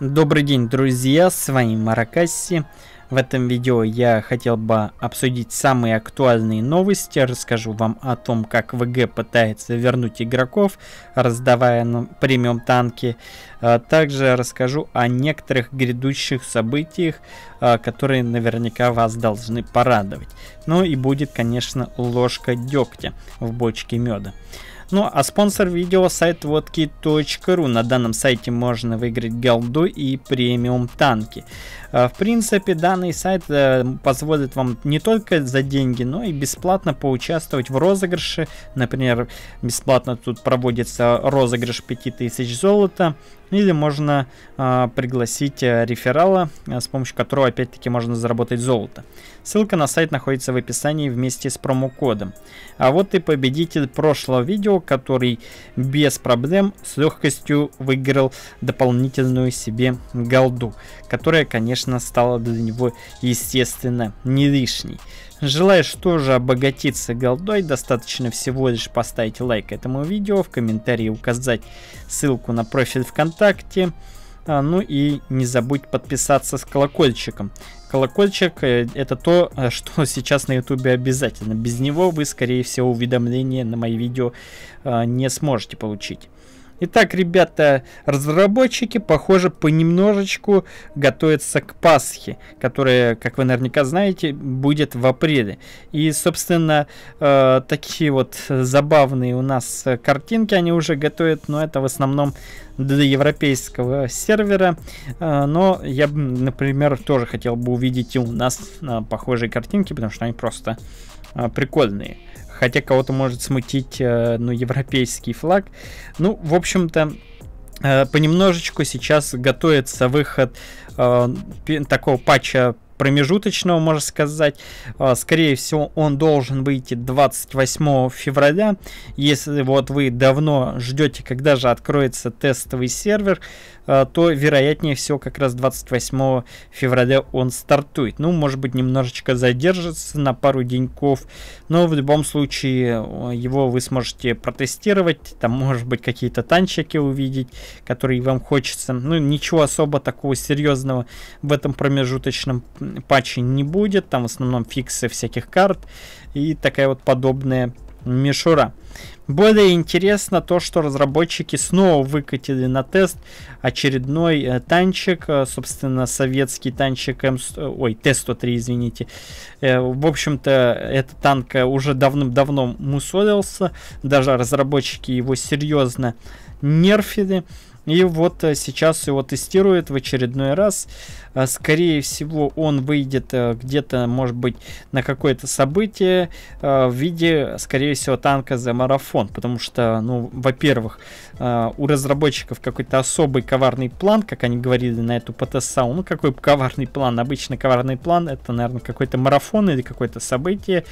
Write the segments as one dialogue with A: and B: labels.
A: Добрый день, друзья, с вами Маракаси. В этом видео я хотел бы обсудить самые актуальные новости, расскажу вам о том, как ВГ пытается вернуть игроков, раздавая нам премиум танки. А, также расскажу о некоторых грядущих событиях, а, которые наверняка вас должны порадовать. Ну и будет, конечно, ложка дегтя в бочке меда. Ну а спонсор видео сайт водки.ру. На данном сайте можно выиграть голду и премиум танки. А, в принципе, данный сайт э, позволит вам не только за деньги, но и бесплатно поучаствовать в розыгрыше. Например, бесплатно тут проводится розыгрыш 5000 золота, или можно а, э, пригласить реферала, э, с помощью которого опять-таки можно заработать золото. Ссылка на сайт находится в описании вместе с промокодом. А вот и победитель прошлого видео, который без проблем с легкостью выиграл дополнительную себе голду, которая, конечно, стала для него, естественно, не лишней. Желаешь тоже обогатиться голдой, достаточно всего лишь поставить лайк этому видео, в комментарии указать ссылку на профиль ВКонтакте, а, ну и не забудь подписаться с колокольчиком. Колокольчик э, это то, э, что сейчас на ютубе обязательно. Без него вы, скорее всего, уведомления на мои видео а, не сможете получить. Итак, ребята, разработчики, похоже, понемножечку готовятся к Пасхе, которая, как вы наверняка знаете, будет в апреле. И, собственно, э, такие вот забавные у нас картинки они уже готовят, но это в основном для европейского сервера. Э, но я, например, тоже хотел бы увидеть и у нас э, похожие картинки, потому что они просто э, прикольные хотя кого-то может смутить, э, ну, европейский флаг. Ну, в общем-то, э, понемножечку сейчас готовится выход э, такого патча промежуточного, можно сказать. А, скорее всего, он должен выйти 28 февраля. Если вот вы давно ждете, когда же откроется тестовый сервер, а, то вероятнее всего как раз 28 февраля он стартует. Ну, может быть, немножечко задержится на пару деньков, но в любом случае а, его вы сможете протестировать, там, может быть, какие-то танчики увидеть, которые вам хочется. Ну, ничего особо такого серьезного в этом промежуточном патчей не будет, там в основном фиксы всяких карт и такая вот подобная мишура. Более интересно то, что разработчики снова выкатили на тест очередной э, танчик, э, собственно, советский танчик М... Э, ой, Т-103, извините. В общем-то, этот танк уже давным-давно мусорился, даже разработчики его серьезно нерфили. И вот э, сейчас его тестируют в очередной раз. Э, скорее всего, он выйдет э, где-то, может быть, на какое-то событие в виде, скорее всего, танка за марафон. Потому что, ну, во-первых, у разработчиков какой-то особый коварный план, как они говорили на эту пт а. Ну, какой коварный план? Обычно коварный план это, наверное, какой-то марафон или какое-то событие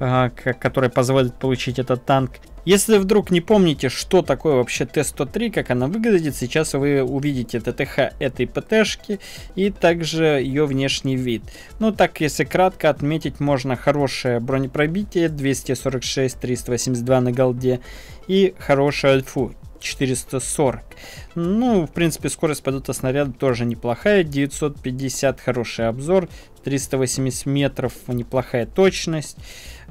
A: которое позволит получить этот танк. Если вдруг не помните, что такое вообще Т-103, как она выглядит, сейчас вы увидите ТТХ этой ПТшки и также ее внешний вид. Ну так, если кратко отметить, можно хорошее бронепробитие 246-382 на голде и хорошую альфу 440. Ну, в принципе, скорость полета снаряда тоже неплохая. 950 хороший обзор, 380 метров неплохая точность.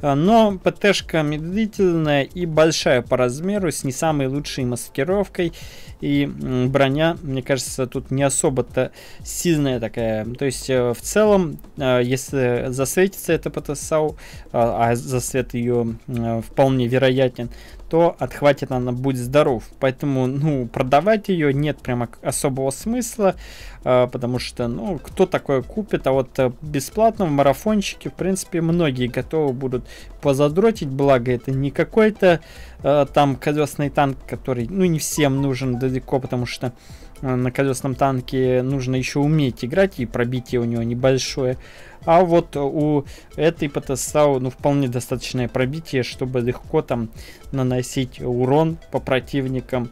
A: А, но ПТшка медлительная и большая по размеру, с не самой лучшей маскировкой. И броня, мне кажется, тут не особо-то сильная такая. То есть, э, в целом, э, если засветится эта ПТСАУ, а, а засвет ее э, вполне вероятен, то отхватит она будет здоров. Поэтому, ну, продавать продавать ее нет прямо особого смысла, а, потому что, ну, кто такое купит, а вот э, бесплатно в марафончике, в принципе, многие готовы будут позадротить, благо это не какой-то э, там колесный танк, который, ну, не всем нужен далеко, потому что Э, на колесном танке нужно еще уметь играть, и пробитие у него небольшое. А вот у этой потенциала, ну, вполне достаточное пробитие, чтобы легко там наносить урон по противникам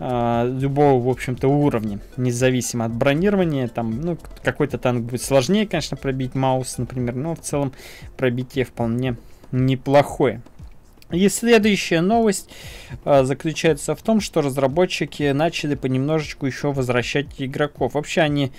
A: э, любого, в общем-то, уровня, независимо от бронирования. Там, ну, какой-то танк будет сложнее, конечно, пробить маус, например, но в целом пробитие вполне неплохое. И следующая новость а, заключается в том, что разработчики начали понемножечку еще возвращать игроков. Вообще они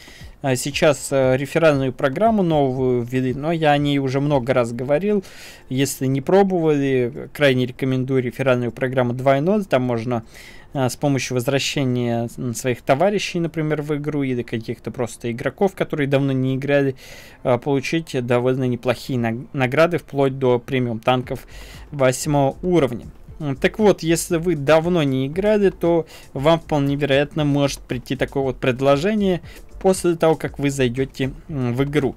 A: а, сейчас э, реферальную программу новую ввели, но я о ней уже много раз говорил. Если не пробовали, крайне рекомендую реферальную программу 2.0, там можно э, с помощью возвращения своих товарищей, например, в игру или каких-то просто игроков, которые давно не играли, э, получить довольно неплохие награды, вплоть до премиум танков 8 уровня. Так вот, если вы давно не играли, то вам вполне вероятно может прийти такое вот предложение после того, как вы зайдете в игру.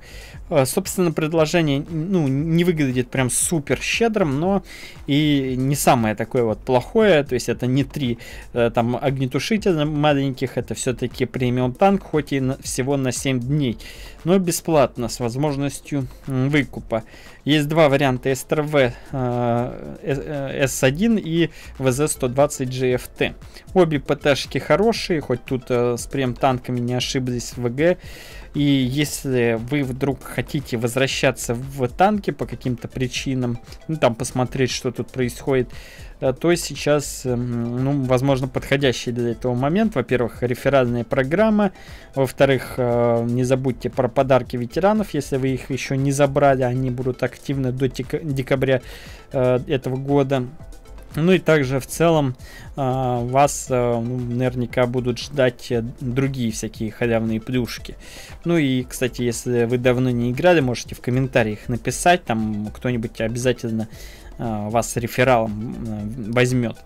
A: А, собственно, предложение ну, не выглядит прям супер щедрым, но и не самое такое вот плохое. То есть это не три э, там огнетушителя маленьких, это все-таки премиум танк, хоть и на, всего на 7 дней, но бесплатно, с возможностью выкупа. Есть два варианта СТРВ э, э, э С1 и ВЗ-120 GFT. Обе ПТшки хорошие, хоть тут э, с прем танками не ошиблись СВГ. И если вы вдруг хотите возвращаться в танки по каким-то причинам, ну, там посмотреть, что тут происходит, э, то сейчас, э, ну, возможно, подходящий для этого момент. Во-первых, реферальная программа. Во-вторых, э, не забудьте про подарки ветеранов. Если вы их еще не забрали, они будут активны до декабря этого года. Ну и также в целом а, вас э, ну, наверняка будут ждать э, другие всякие халявные плюшки. Ну и, кстати, если вы давно не играли, можете в комментариях написать, там кто-нибудь обязательно а, вас рефералом возьмет.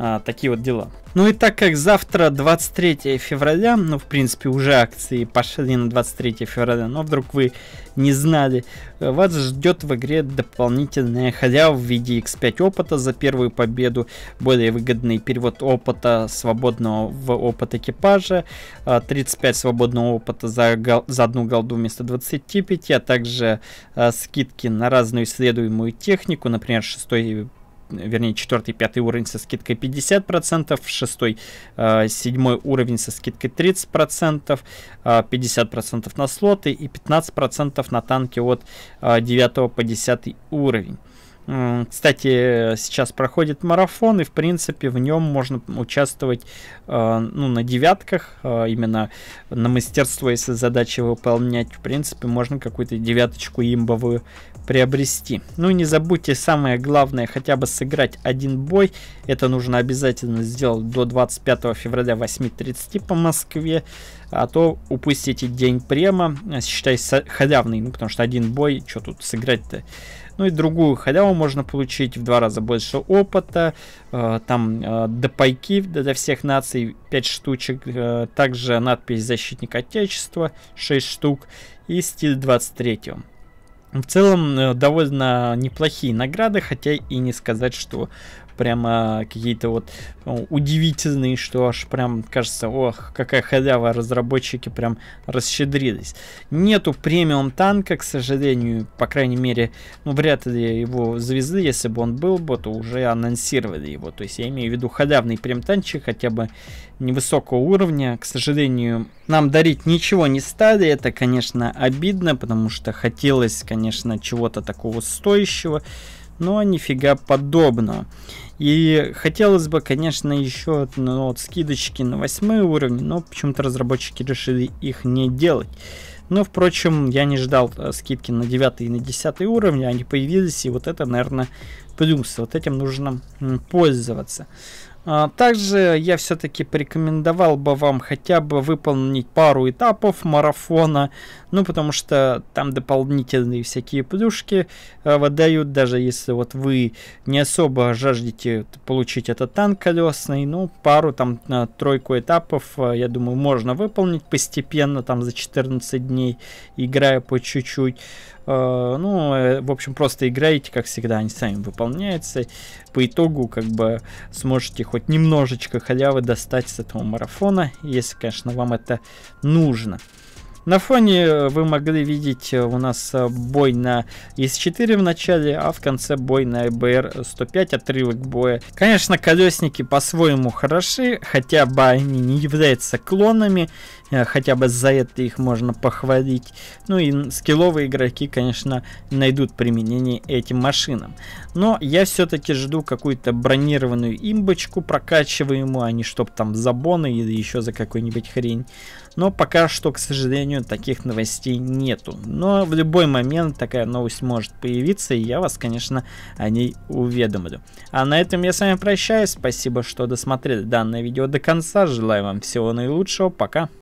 A: А, такие вот дела. Ну и так как завтра 23 февраля, ну в принципе уже акции пошли на 23 февраля, но вдруг вы не знали, вас ждет в игре дополнительная халява в виде X5 опыта за первую победу, более выгодный перевод опыта свободного в опыт экипажа, 35 а, свободного опыта за, гол, за одну голду вместо 25, а также а, скидки на разную исследуемую технику, например, 6 вернее, 4 пятый уровень со скидкой 50%, шестой э, седьмой уровень со скидкой 30%, 50% э, на слоты и 15% на танки от 9 э, по 10 уровень. Кстати, сейчас проходит марафон, и в принципе в нем можно участвовать э, ну, на девятках, э, именно на мастерство, если задачи выполнять. В принципе, можно какую-то девяточку имбовую приобрести. Ну и не забудьте, самое главное, хотя бы сыграть один бой. Это нужно обязательно сделать до 25 февраля 8.30 по Москве, а то упустите день према, считай халявный, ну потому что один бой, что тут сыграть-то? Ну и другую халяву можно получить в два раза больше опыта, э, там э, допайки для всех наций 5 штучек, э, также надпись «Защитник Отечества» 6 штук и стиль 23 -го. В целом довольно неплохие награды, хотя и не сказать, что прямо какие-то вот ну, удивительные, что аж прям кажется, ох, какая халява, разработчики прям расщедрились. Нету премиум танка, к сожалению, по крайней мере, ну, вряд ли его завезли, если бы он был бы, то уже анонсировали его. То есть я имею в виду халявный премиум танчик, хотя бы невысокого уровня. К сожалению, нам дарить ничего не стали. Это, конечно, обидно, потому что хотелось, конечно, чего-то такого стоящего, но нифига подобного. И хотелось бы, конечно, еще ну, вот, скидочки на восьмые уровни, но почему-то разработчики решили их не делать. Но, впрочем, я не ждал э, скидки на 9 и на 10 уровни, они появились, и вот это, наверное, плюс. Вот этим нужно пользоваться. А, также я все-таки порекомендовал бы вам хотя бы выполнить пару этапов марафона, ну потому что там дополнительные всякие плюшки э, выдают, даже если вот вы не особо жаждете получить этот танк колесный, ну пару там э, тройку этапов, э, я думаю, можно выполнить постепенно там за 14 дней, играя по чуть-чуть. Э, ну, э, в общем, просто играете, как всегда, они сами выполняются. По итогу, как бы, сможете хоть немножечко халявы достать с этого марафона, если, конечно, вам это нужно. На фоне э, вы могли видеть э, у нас э, бой на ИС-4 в начале, а в конце бой на ИБР-105, отрывок боя. Конечно, колесники по-своему хороши, хотя бы они не являются клонами, хотя бы за это их можно похвалить. Ну и скилловые игроки, конечно, найдут применение этим машинам. Но я все-таки жду какую-то бронированную имбочку прокачиваемую, а не чтоб там за боны или еще за какую-нибудь хрень. Но пока что, к сожалению, таких новостей нету. Но в любой момент такая новость может появиться, и я вас, конечно, о ней уведомлю. А на этом я с вами прощаюсь. Спасибо, что досмотрели данное видео до конца. Желаю вам всего наилучшего. Пока.